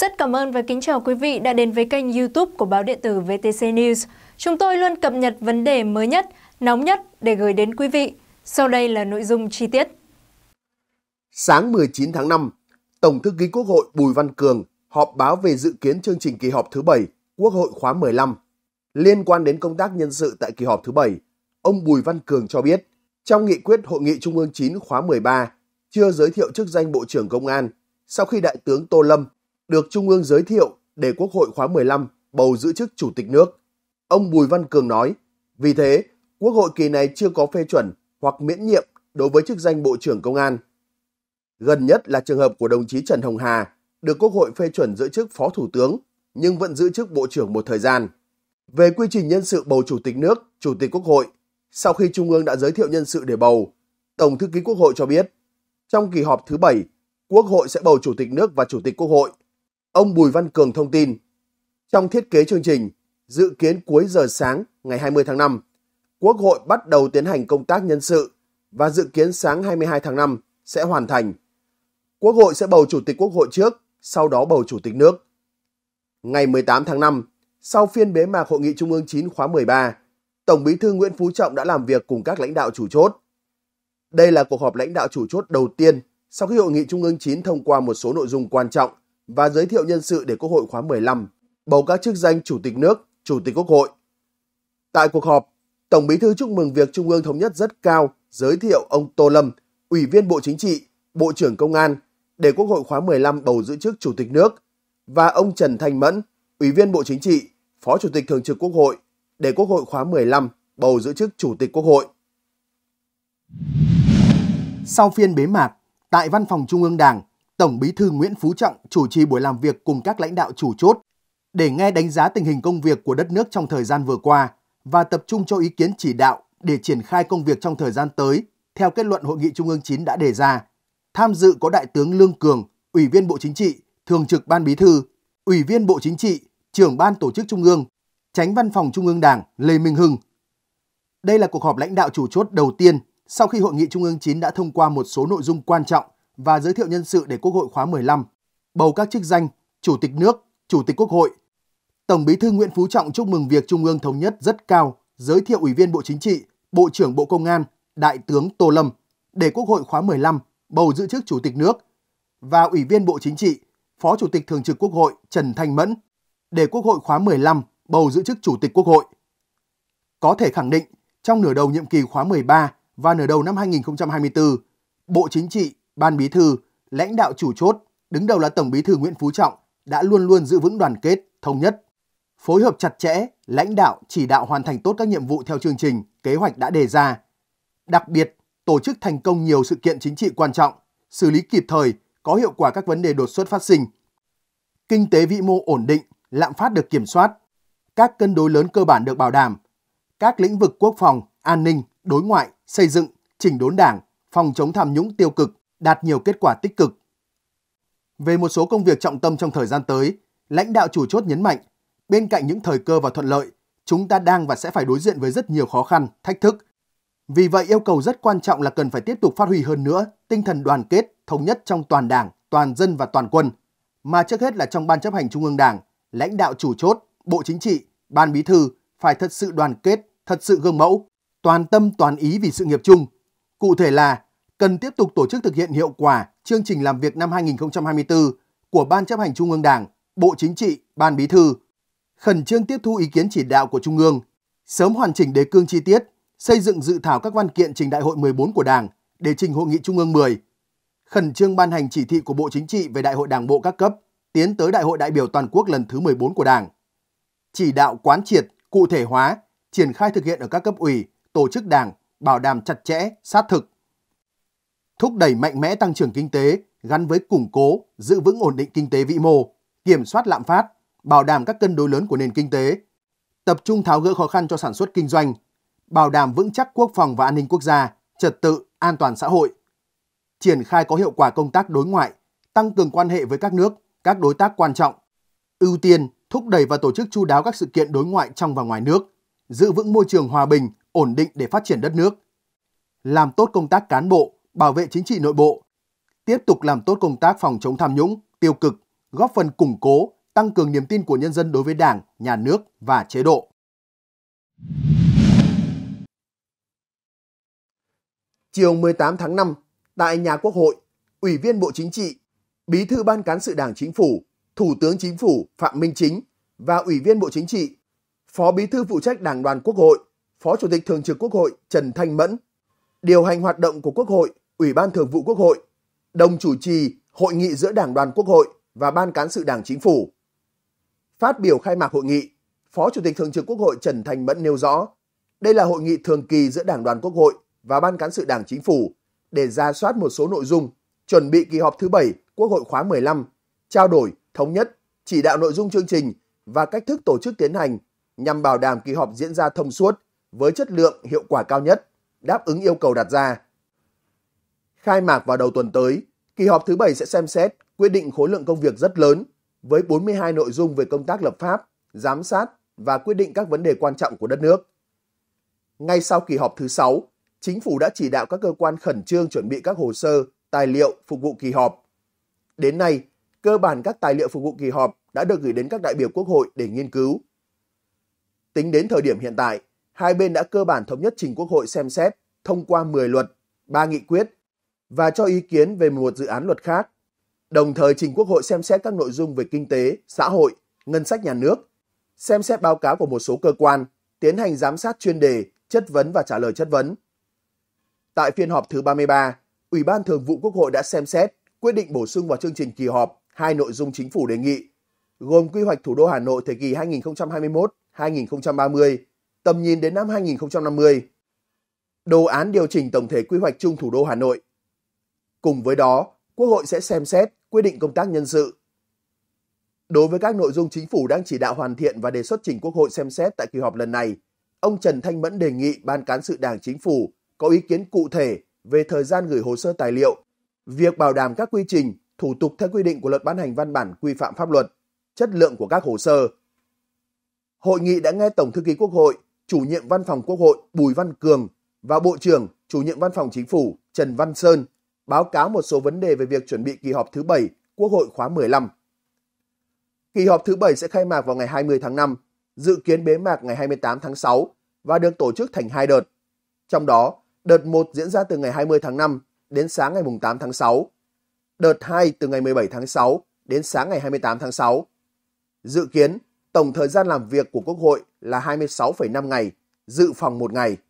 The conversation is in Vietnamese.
Rất cảm ơn và kính chào quý vị đã đến với kênh youtube của báo điện tử VTC News. Chúng tôi luôn cập nhật vấn đề mới nhất, nóng nhất để gửi đến quý vị. Sau đây là nội dung chi tiết. Sáng 19 tháng 5, Tổng thư ký Quốc hội Bùi Văn Cường họp báo về dự kiến chương trình kỳ họp thứ 7 Quốc hội khóa 15. Liên quan đến công tác nhân sự tại kỳ họp thứ 7, ông Bùi Văn Cường cho biết, trong nghị quyết Hội nghị Trung ương 9 khóa 13 chưa giới thiệu chức danh Bộ trưởng Công an sau khi Đại tướng Tô Lâm được Trung ương giới thiệu để Quốc hội khóa 15 bầu giữ chức Chủ tịch nước. Ông Bùi Văn Cường nói, vì thế, Quốc hội kỳ này chưa có phê chuẩn hoặc miễn nhiệm đối với chức danh Bộ trưởng Công an. Gần nhất là trường hợp của đồng chí Trần Hồng Hà, được Quốc hội phê chuẩn giữ chức Phó Thủ tướng, nhưng vẫn giữ chức Bộ trưởng một thời gian. Về quy trình nhân sự bầu Chủ tịch nước, Chủ tịch Quốc hội, sau khi Trung ương đã giới thiệu nhân sự để bầu, Tổng thư ký Quốc hội cho biết, trong kỳ họp thứ bảy Quốc hội sẽ bầu Chủ tịch nước và Chủ tịch Quốc hội. Ông Bùi Văn Cường thông tin, trong thiết kế chương trình, dự kiến cuối giờ sáng ngày 20 tháng 5, Quốc hội bắt đầu tiến hành công tác nhân sự và dự kiến sáng 22 tháng 5 sẽ hoàn thành. Quốc hội sẽ bầu Chủ tịch Quốc hội trước, sau đó bầu Chủ tịch nước. Ngày 18 tháng 5, sau phiên bế mạc Hội nghị Trung ương 9 khóa 13, Tổng bí thư Nguyễn Phú Trọng đã làm việc cùng các lãnh đạo chủ chốt. Đây là cuộc họp lãnh đạo chủ chốt đầu tiên sau khi Hội nghị Trung ương 9 thông qua một số nội dung quan trọng và giới thiệu nhân sự để Quốc hội khóa 15, bầu các chức danh Chủ tịch nước, Chủ tịch Quốc hội. Tại cuộc họp, Tổng Bí thư chúc mừng việc Trung ương thống nhất rất cao giới thiệu ông Tô Lâm, Ủy viên Bộ Chính trị, Bộ trưởng Công an để Quốc hội khóa 15 bầu giữ chức Chủ tịch nước và ông Trần Thanh Mẫn, Ủy viên Bộ Chính trị, Phó Chủ tịch Thường trực Quốc hội để Quốc hội khóa 15 bầu giữ chức Chủ tịch Quốc hội. Sau phiên bế mạc, tại Văn phòng Trung ương Đảng, Tổng Bí thư Nguyễn Phú Trọng chủ trì buổi làm việc cùng các lãnh đạo chủ chốt để nghe đánh giá tình hình công việc của đất nước trong thời gian vừa qua và tập trung cho ý kiến chỉ đạo để triển khai công việc trong thời gian tới theo kết luận Hội nghị Trung ương 9 đã đề ra. Tham dự có Đại tướng Lương Cường, Ủy viên Bộ Chính trị, Thường trực Ban Bí thư, Ủy viên Bộ Chính trị, Trưởng Ban Tổ chức Trung ương, Tránh Văn phòng Trung ương Đảng Lê Minh Hưng. Đây là cuộc họp lãnh đạo chủ chốt đầu tiên sau khi Hội nghị Trung ương 9 đã thông qua một số nội dung quan trọng – và giới thiệu nhân sự để Quốc hội khóa 15, bầu các chức danh Chủ tịch nước, Chủ tịch Quốc hội. Tổng Bí thư Nguyễn Phú Trọng chúc mừng việc Trung ương thống nhất rất cao, giới thiệu Ủy viên Bộ Chính trị, Bộ trưởng Bộ Công an, Đại tướng Tô Lâm để Quốc hội khóa 15 bầu giữ chức Chủ tịch nước và Ủy viên Bộ Chính trị, Phó Chủ tịch Thường trực Quốc hội Trần Thanh Mẫn để Quốc hội khóa 15 bầu giữ chức Chủ tịch Quốc hội. Có thể khẳng định, trong nửa đầu nhiệm kỳ khóa 13 và nửa đầu năm 2024, Bộ Chính trị Ban Bí thư, lãnh đạo chủ chốt, đứng đầu là Tổng Bí thư Nguyễn Phú Trọng đã luôn luôn giữ vững đoàn kết, thống nhất, phối hợp chặt chẽ, lãnh đạo chỉ đạo hoàn thành tốt các nhiệm vụ theo chương trình, kế hoạch đã đề ra. Đặc biệt, tổ chức thành công nhiều sự kiện chính trị quan trọng, xử lý kịp thời, có hiệu quả các vấn đề đột xuất phát sinh. Kinh tế vĩ mô ổn định, lạm phát được kiểm soát, các cân đối lớn cơ bản được bảo đảm, các lĩnh vực quốc phòng, an ninh, đối ngoại, xây dựng, chỉnh đốn đảng, phòng chống tham nhũng tiêu cực, đạt nhiều kết quả tích cực. Về một số công việc trọng tâm trong thời gian tới, lãnh đạo chủ chốt nhấn mạnh, bên cạnh những thời cơ và thuận lợi, chúng ta đang và sẽ phải đối diện với rất nhiều khó khăn, thách thức. Vì vậy yêu cầu rất quan trọng là cần phải tiếp tục phát huy hơn nữa tinh thần đoàn kết, thống nhất trong toàn Đảng, toàn dân và toàn quân, mà trước hết là trong ban chấp hành Trung ương Đảng, lãnh đạo chủ chốt, Bộ Chính trị, Ban Bí thư phải thật sự đoàn kết, thật sự gương mẫu, toàn tâm toàn ý vì sự nghiệp chung. Cụ thể là cần tiếp tục tổ chức thực hiện hiệu quả chương trình làm việc năm 2024 của Ban chấp hành Trung ương Đảng, Bộ Chính trị, Ban Bí thư, khẩn trương tiếp thu ý kiến chỉ đạo của Trung ương, sớm hoàn chỉnh đề cương chi tiết, xây dựng dự thảo các văn kiện trình Đại hội 14 của Đảng để trình Hội nghị Trung ương 10, khẩn trương ban hành chỉ thị của Bộ Chính trị về Đại hội Đảng bộ các cấp, tiến tới Đại hội đại biểu toàn quốc lần thứ 14 của Đảng. Chỉ đạo quán triệt, cụ thể hóa, triển khai thực hiện ở các cấp ủy, tổ chức Đảng, bảo đảm chặt chẽ, sát thực, thúc đẩy mạnh mẽ tăng trưởng kinh tế gắn với củng cố, giữ vững ổn định kinh tế vĩ mô, kiểm soát lạm phát, bảo đảm các cân đối lớn của nền kinh tế, tập trung tháo gỡ khó khăn cho sản xuất kinh doanh, bảo đảm vững chắc quốc phòng và an ninh quốc gia, trật tự, an toàn xã hội, triển khai có hiệu quả công tác đối ngoại, tăng cường quan hệ với các nước, các đối tác quan trọng, ưu tiên thúc đẩy và tổ chức chu đáo các sự kiện đối ngoại trong và ngoài nước, giữ vững môi trường hòa bình, ổn định để phát triển đất nước, làm tốt công tác cán bộ, bảo vệ chính trị nội bộ, tiếp tục làm tốt công tác phòng chống tham nhũng, tiêu cực, góp phần củng cố, tăng cường niềm tin của nhân dân đối với Đảng, nhà nước và chế độ. Chiều 18 tháng 5, tại nhà Quốc hội, Ủy viên Bộ Chính trị, Bí thư Ban cán sự Đảng Chính phủ, Thủ tướng Chính phủ Phạm Minh Chính và Ủy viên Bộ Chính trị, Phó Bí thư phụ trách Đảng đoàn Quốc hội, Phó Chủ tịch Thường trực Quốc hội Trần Thanh Mẫn điều hành hoạt động của Quốc hội Ủy ban Thường vụ Quốc hội, đồng chủ trì hội nghị giữa Đảng đoàn Quốc hội và Ban cán sự Đảng Chính phủ. Phát biểu khai mạc hội nghị, Phó Chủ tịch Thường trực Quốc hội Trần Thành Mẫn nêu rõ, đây là hội nghị thường kỳ giữa Đảng đoàn Quốc hội và Ban cán sự Đảng Chính phủ để ra soát một số nội dung, chuẩn bị kỳ họp thứ 7 Quốc hội khóa 15, trao đổi, thống nhất, chỉ đạo nội dung chương trình và cách thức tổ chức tiến hành nhằm bảo đảm kỳ họp diễn ra thông suốt với chất lượng hiệu quả cao nhất, đáp ứng yêu cầu đặt ra. Khai mạc vào đầu tuần tới, kỳ họp thứ bảy sẽ xem xét quyết định khối lượng công việc rất lớn với 42 nội dung về công tác lập pháp, giám sát và quyết định các vấn đề quan trọng của đất nước. Ngay sau kỳ họp thứ 6, chính phủ đã chỉ đạo các cơ quan khẩn trương chuẩn bị các hồ sơ, tài liệu phục vụ kỳ họp. Đến nay, cơ bản các tài liệu phục vụ kỳ họp đã được gửi đến các đại biểu quốc hội để nghiên cứu. Tính đến thời điểm hiện tại, hai bên đã cơ bản thống nhất trình quốc hội xem xét thông qua 10 luật, 3 nghị quyết và cho ý kiến về một dự án luật khác, đồng thời trình Quốc hội xem xét các nội dung về kinh tế, xã hội, ngân sách nhà nước, xem xét báo cáo của một số cơ quan, tiến hành giám sát chuyên đề, chất vấn và trả lời chất vấn. Tại phiên họp thứ 33, Ủy ban Thường vụ Quốc hội đã xem xét quyết định bổ sung vào chương trình kỳ họp hai nội dung chính phủ đề nghị, gồm quy hoạch thủ đô Hà Nội thời kỳ 2021-2030, tầm nhìn đến năm 2050, đồ án điều chỉnh tổng thể quy hoạch chung thủ đô Hà Nội Cùng với đó, Quốc hội sẽ xem xét quyết định công tác nhân sự. Đối với các nội dung chính phủ đang chỉ đạo hoàn thiện và đề xuất trình Quốc hội xem xét tại kỳ họp lần này, ông Trần Thanh Mẫn đề nghị Ban Cán sự Đảng Chính phủ có ý kiến cụ thể về thời gian gửi hồ sơ tài liệu, việc bảo đảm các quy trình, thủ tục theo quy định của luật ban hành văn bản quy phạm pháp luật, chất lượng của các hồ sơ. Hội nghị đã nghe Tổng thư ký Quốc hội, chủ nhiệm văn phòng Quốc hội Bùi Văn Cường và Bộ trưởng, chủ nhiệm văn phòng Chính phủ Trần Văn Sơn báo cáo một số vấn đề về việc chuẩn bị kỳ họp thứ 7 Quốc hội khóa 15. Kỳ họp thứ 7 sẽ khai mạc vào ngày 20 tháng 5, dự kiến bế mạc ngày 28 tháng 6 và được tổ chức thành hai đợt. Trong đó, đợt 1 diễn ra từ ngày 20 tháng 5 đến sáng ngày 8 tháng 6, đợt 2 từ ngày 17 tháng 6 đến sáng ngày 28 tháng 6. Dự kiến, tổng thời gian làm việc của Quốc hội là 26,5 ngày, dự phòng một ngày.